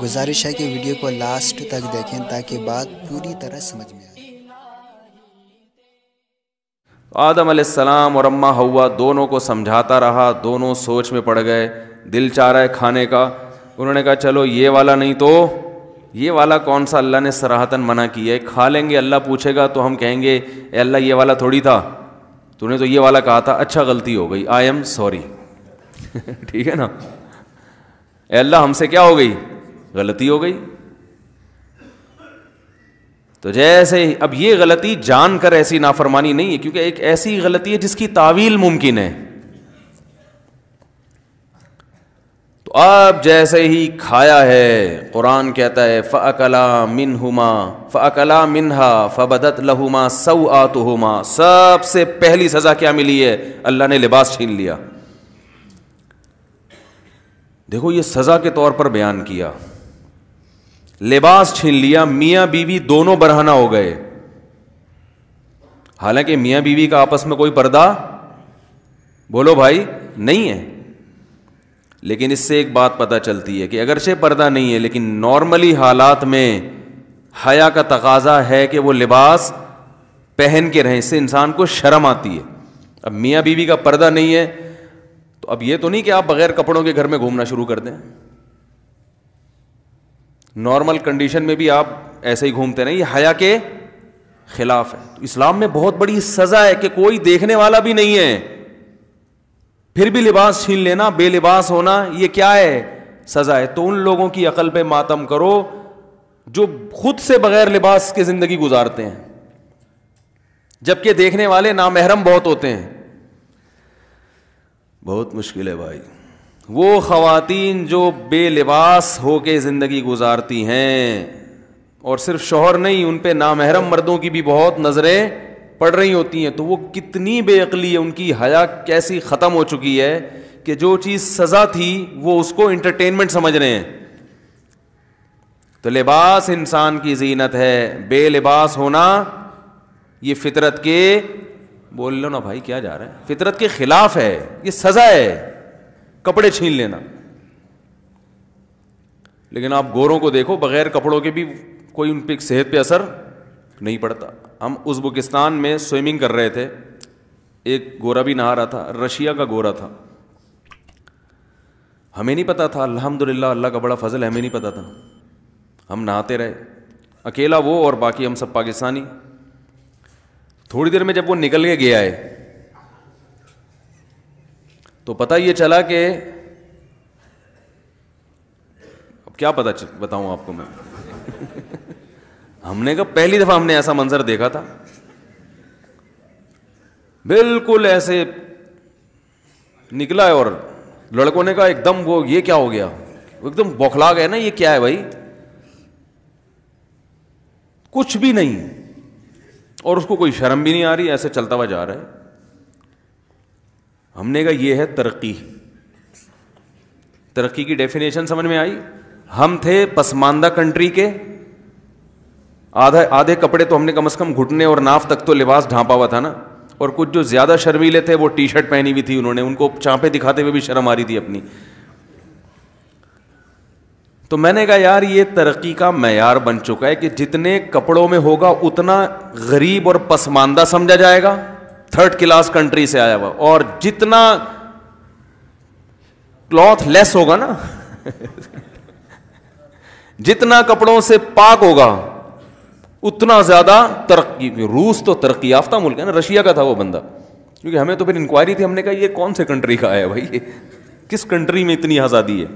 गुजारिश है कि वीडियो को लास्ट तक देखें ताकि बात पूरी तरह समझ में आए आदम आसमाम और अम्मा हवा दोनों को समझाता रहा दोनों सोच में पड़ गए दिल चाह रहा है खाने का उन्होंने कहा चलो ये वाला नहीं तो ये वाला कौन सा अल्लाह ने सराहतन मना किया है खा लेंगे अल्लाह पूछेगा तो हम कहेंगे ए अल्लाह ये वाला थोड़ी था तूने तो ये वाला कहा था अच्छा गलती हो गई आई एम सॉरी ठीक है ना अल्लाह हमसे क्या हो गई गलती हो गई तो जैसे ही अब ये गलती जानकर ऐसी नाफरमानी नहीं है क्योंकि एक ऐसी गलती है जिसकी तावील मुमकिन है तो अब जैसे ही खाया है कुरान कहता है फ अकला मिन हुमा फ़ला मिनहा फ़बदत लहुमा सऊ आतुहुमा सबसे पहली सज़ा क्या मिली है अल्लाह ने लिबास छीन लिया देखो ये सजा के तौर पर बयान किया लिबास छीन लिया मियाँ बीवी दोनों बरहाना हो गए हालांकि मिया बीवी का आपस में कोई पर्दा बोलो भाई नहीं है लेकिन इससे एक बात पता चलती है कि अगरचे पर्दा नहीं है लेकिन नॉर्मली हालात में हया का तकाजा है कि वो लिबास पहन के रहें इससे इंसान को शर्म आती है अब मियाँ बीवी का पर्दा नहीं है तो अब ये तो नहीं कि आप बगैर कपड़ों के घर में घूमना शुरू कर दें नॉर्मल कंडीशन में भी आप ऐसे ही घूमते रहें ये हया के खिलाफ है तो इस्लाम में बहुत बड़ी सजा है कि कोई देखने वाला भी नहीं है फिर भी लिबास छीन लेना बेलिबास होना ये क्या है सजा है तो उन लोगों की अकल पे मातम करो जो खुद से बगैर लिबास के जिंदगी गुजारते हैं जबकि देखने वाले नामहरम बहुत होते हैं बहुत मुश्किल है भाई वो ख़वातीन जो बेलिबास होके ज़िंदगी गुजारती हैं और सिर्फ शोहर नहीं उन पर नामहरम मर्दों की भी बहुत नज़रें पड़ रही होती हैं तो वो कितनी बेअली है उनकी हया कैसी ख़त्म हो चुकी है कि जो चीज़ सज़ा थी वो उसको इंटरटेनमेंट समझ रहे हैं तो लिबास इंसान की जीनत है बेलिबास होना ये फितरत के बोल लो ना भाई क्या जा रहा है फितरत के खिलाफ है ये सजा है कपड़े छीन लेना लेकिन आप गोरों को देखो बगैर कपड़ों के भी कोई उन पर सेहत पे असर नहीं पड़ता हम उज्बेकिस्तान में स्विमिंग कर रहे थे एक गोरा भी नहा रहा था रशिया का गोरा था हमें नहीं पता था अल्हम्दुलिल्लाह अल्लाह का बड़ा फजल है हमें नहीं पता था हम नहाते रहे अकेला वो और बाकी हम सब पाकिस्तानी थोड़ी देर में जब वो निकल के गया है तो पता ये चला कि अब क्या पता बताऊं आपको मैं हमने कहा पहली दफा हमने ऐसा मंजर देखा था बिल्कुल ऐसे निकला है और लड़कों ने कहा एकदम वो ये क्या हो गया एकदम बौखला गया ना ये क्या है भाई कुछ भी नहीं और उसको कोई शर्म भी नहीं आ रही ऐसे चलता हुआ जा रहा है हमने कहा यह है तरक्की तरक्की की डेफिनेशन समझ में आई हम थे पसमानदा कंट्री के आधा आधे कपड़े तो हमने कम से कम घुटने और नाफ तक तो लिबास ढांपा हुआ था ना और कुछ जो ज़्यादा शर्मीले थे वो टी शर्ट पहनी हुई थी उन्होंने उनको चांपे दिखाते हुए भी शर्म आ रही थी अपनी तो मैंने कहा यार ये तरक्की का मैार बन चुका है कि जितने कपड़ों में होगा उतना गरीब और पसमानदा समझा जाएगा थर्ड क्लास कंट्री से आया हुआ और जितना क्लॉथ लेस होगा ना जितना कपड़ों से पाक होगा उतना ज्यादा तरक्की रूस तो तरक्की याफ्ता मुल्क है ना रशिया का था वो बंदा क्योंकि हमें तो फिर इंक्वायरी थी हमने कहा ये कौन से कंट्री का आया भाई ये किस कंट्री में इतनी आज़ादी है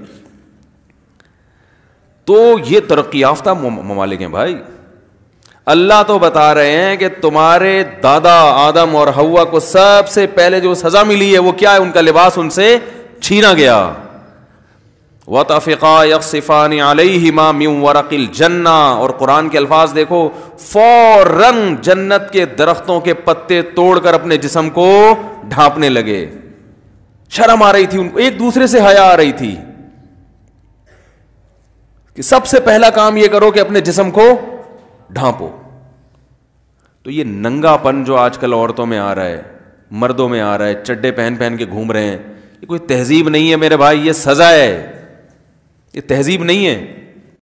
तो ये तरक्की याफ्ता ममालिक हैं भाई अल्लाह तो बता रहे हैं कि तुम्हारे दादा आदम और हवा को सबसे पहले जो सजा मिली है वो क्या है उनका लिबास उनसे छीना गया वतफ़ा आलई ही माम वरकिल जन्ना और कुरान के अल्फाज देखो फौरन जन्नत के दरख्तों के पत्ते तोड़कर अपने जिसम को ढांपने लगे शर्म आ रही थी उनको एक दूसरे से हया आ रही थी कि सबसे पहला काम यह करो कि अपने जिसम को ढांपो तो ये नंगापन जो आजकल औरतों में आ रहा है मर्दों में आ रहा है चड्डे पहन पहन के घूम रहे हैं ये कोई तहजीब नहीं है मेरे भाई ये सजा है ये तहजीब नहीं है